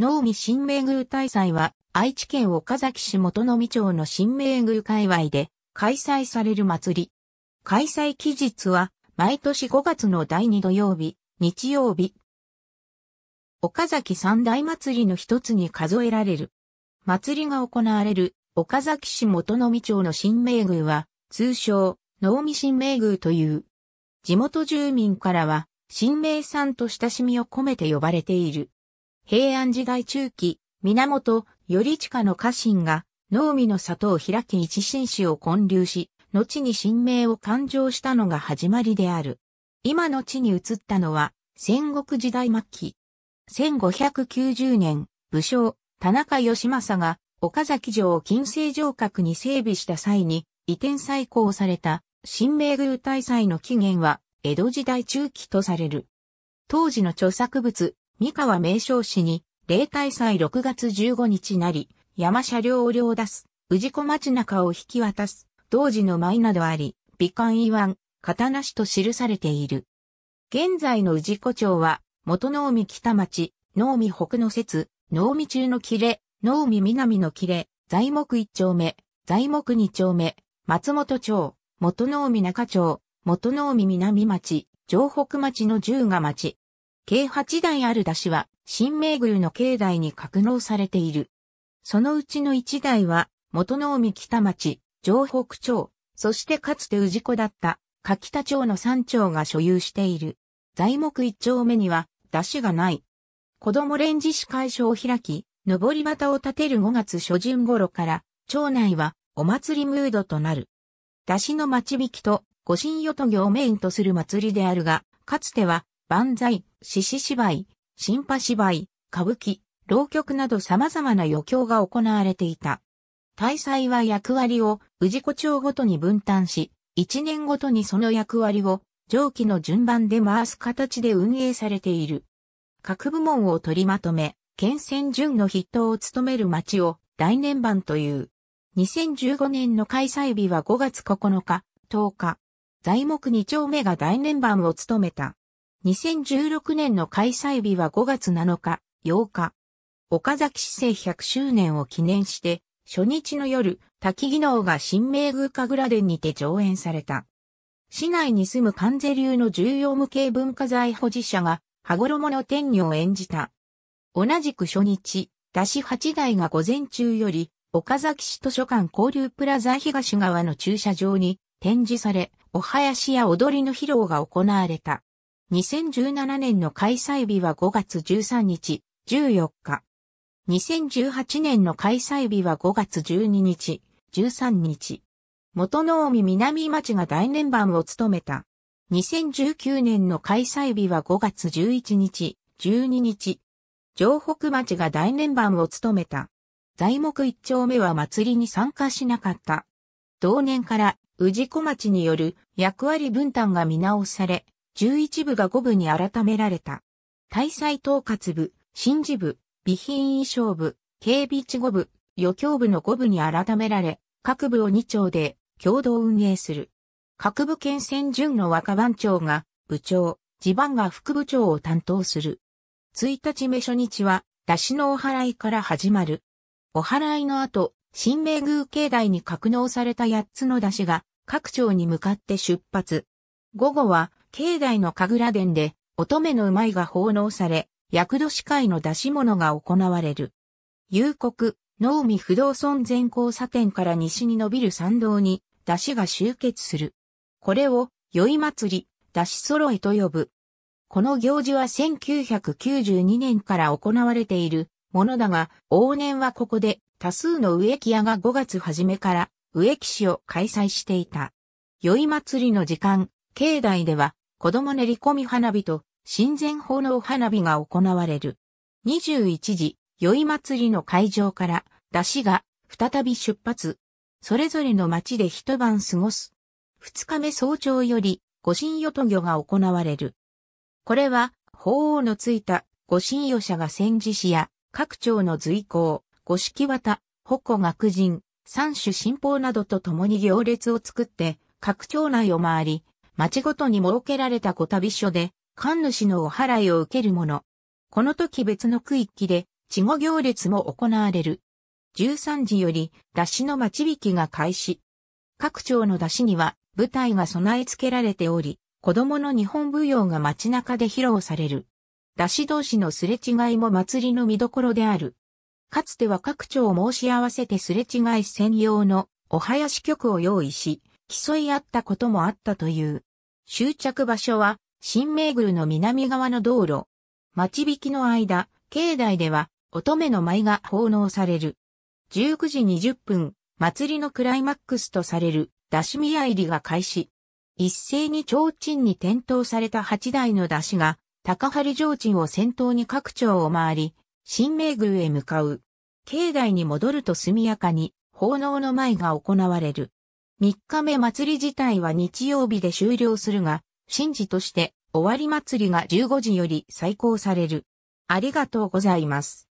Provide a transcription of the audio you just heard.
能見新明宮大祭は愛知県岡崎市元野見町の新明宮界隈で開催される祭り。開催期日は毎年5月の第2土曜日、日曜日。岡崎三大祭りの一つに数えられる。祭りが行われる岡崎市元野見町の新明宮は通称能見新明宮という。地元住民からは新名んと親しみを込めて呼ばれている。平安時代中期、源頼下の家臣が、農民の里を開き一心氏を建立し、後に神明を誕生したのが始まりである。今の地に移ったのは、戦国時代末期。1590年、武将、田中義政が、岡崎城を近世城郭に整備した際に、移転再興された、神明宮大祭の起源は、江戸時代中期とされる。当時の著作物、三河名称市に、例大祭6月15日なり、山車両を両出す、宇治子町中を引き渡す、同時の舞などあり、美観遺湾、刀師と記されている。現在の宇治子町は、元能見北町、能見北の説、能見中の切れ、能見南の切れ、材木一丁目、材木二丁目、松本町、元能見中町、元能見南町、城北町の十賀町、計8台ある出汁は、新名宮の境内に格納されている。そのうちの1台は、元の海北町、城北町、そしてかつて治子だった、柿田町の3町が所有している。材木1丁目には、出汁がない。子供連獅子会所を開き、上り旗を立てる5月初旬頃から、町内はお祭りムードとなる。出汁の町引きと、御神与と行メインとする祭りであるが、かつては万歳、獅子芝居、新派芝居、歌舞伎、浪曲など様々な余興が行われていた。大祭は役割を治子町ごとに分担し、一年ごとにその役割を上記の順番で回す形で運営されている。各部門を取りまとめ、県選順の筆頭を務める町を大年番という。2015年の開催日は5月9日、10日。材木2丁目が大年番を務めた。2016年の開催日は5月7日、8日。岡崎市政100周年を記念して、初日の夜、滝技能が新名宮神楽殿にて上演された。市内に住む関税流の重要無形文化財保持者が、羽衣の天女を演じた。同じく初日、出し8台が午前中より、岡崎市図書館交流プラザ東側の駐車場に展示され、お囃子や踊りの披露が行われた。2017年の開催日は5月13日、14日。2018年の開催日は5月12日、13日。元の海南町が大連番を務めた。2019年の開催日は5月11日、12日。城北町が大連番を務めた。材木一丁目は祭りに参加しなかった。同年から、宇治小町による役割分担が見直され、11部が5部に改められた。大祭統括部、新事部、備品衣装部、警備地5部、余興部の5部に改められ、各部を2丁で共同運営する。各部県選順の若番長が部長、地番が副部長を担当する。1日目初日は、出しのお祓いから始まる。お祓いの後、新明宮境内に格納された8つの出しが各町に向かって出発。午後は境内の神楽殿で、乙女の舞が奉納され、厄年会の出し物が行われる。夕刻、農民不動村前交差点から西に伸びる参道に、出汁が集結する。これを、宵祭り、出汁揃いと呼ぶ。この行事は1992年から行われているものだが、往年はここで多数の植木屋が5月初めから植木市を開催していた。宵祭りの時間、境内では子供練り込み花火と、神前奉納花火が行われる。21時、宵祭りの会場から、出汁が、再び出発。それぞれの町で一晩過ごす。二日目早朝より、御神与と御が行われる。これは、法王のついた御神与者が戦時士や、各町の随行、御式旗、護学人、三種神宝などと共に行列を作って、各町内を回り、町ごとに設けられた小旅所で、神主のお払いを受けるもの。この時別の区域で、稚語行列も行われる。13時より、出汁の待ち引きが開始。各町の出汁には、舞台が備え付けられており、子供の日本舞踊が街中で披露される。出汁同士のすれ違いも祭りの見どころである。かつては各町を申し合わせてすれ違い専用のお囃子曲を用意し、競い合ったこともあったという。終着場所は、新名宮の南側の道路。待ち引きの間、境内では、乙女の舞が奉納される。19時20分、祭りのクライマックスとされる、出し宮入りが開始。一斉に提灯に点灯された8台の出しが、高張提灯を先頭に各町を回り、新名宮へ向かう。境内に戻ると速やかに、奉納の舞が行われる。3日目祭り自体は日曜日で終了するが、神事として終わり祭りが15時より再行される。ありがとうございます。